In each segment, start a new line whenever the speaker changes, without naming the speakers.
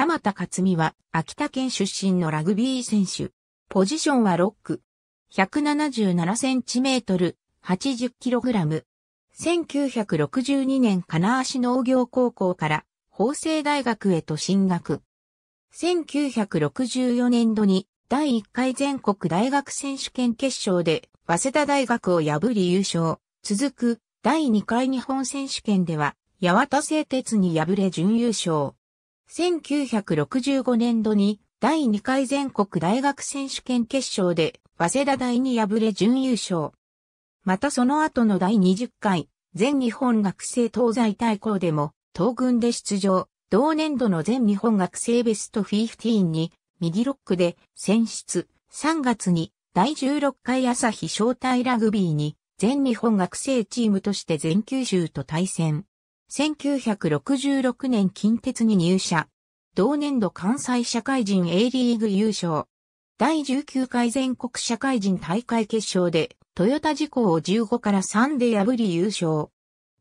鎌田勝美は、秋田県出身のラグビー選手。ポジションはロック。177センチメートル、80キログラム。1962年金足農業高校から法政大学へと進学。1964年度に第1回全国大学選手権決勝で早稲田大学を破り優勝。続く第2回日本選手権では八幡製鉄に敗れ準優勝。1965年度に第2回全国大学選手権決勝で早稲田大に敗れ準優勝。またその後の第20回全日本学生東西対抗でも東軍で出場。同年度の全日本学生ベスト15に右ロックで選出。3月に第16回朝日招待ラグビーに全日本学生チームとして全九州と対戦。1966年近鉄に入社。同年度関西社会人 A リーグ優勝。第19回全国社会人大会決勝で、トヨタ事故を15から3で破り優勝。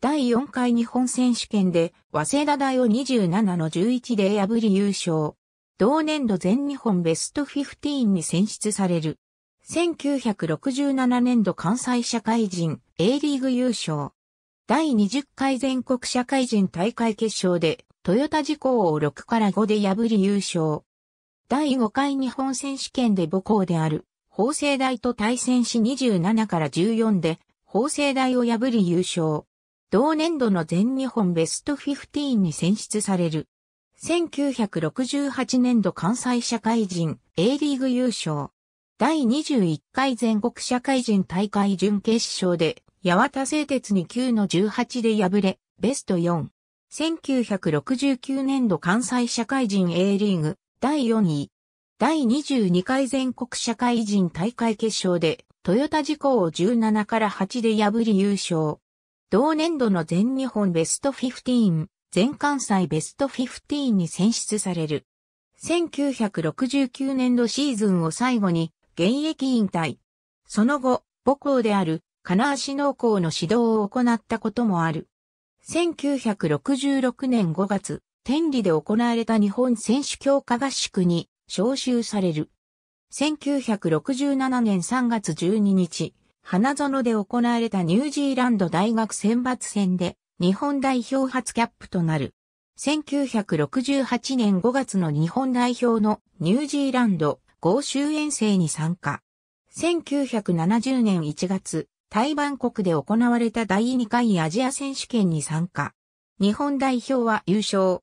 第4回日本選手権で、早稲田大を27の11で破り優勝。同年度全日本ベスト15に選出される。1967年度関西社会人 A リーグ優勝。第20回全国社会人大会決勝で、トヨタ事故を6から5で破り優勝。第5回日本選手権で母校である、法政大と対戦し27から14で、法政大を破り優勝。同年度の全日本ベスト15に選出される。1968年度関西社会人 A リーグ優勝。第21回全国社会人大会準決勝で八幡製鉄に9の18で敗れ、ベスト4。1969年度関西社会人 A リーグ第4位。第22回全国社会人大会決勝で、トヨタ事故を17から8で破り優勝。同年度の全日本ベスト15、全関西ベスト15に選出される。1969年度シーズンを最後に現役引退。その後、母校である金足農校の指導を行ったこともある。1966年5月、天理で行われた日本選手強化合宿に招集される。1967年3月12日、花園で行われたニュージーランド大学選抜戦で日本代表初キャップとなる。1968年5月の日本代表のニュージーランド合衆遠征に参加。1970年1月、台湾国で行われた第2回アジア選手権に参加。日本代表は優勝。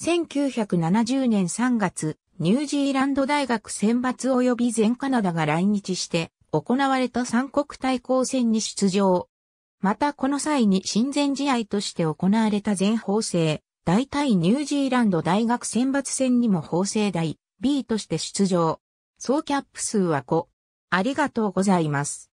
1970年3月、ニュージーランド大学選抜及び全カナダが来日して行われた三国対抗戦に出場。またこの際に親善試合として行われた全法制、大体ニュージーランド大学選抜戦にも法制大 B として出場。総キャップ数は5。ありがとうございます。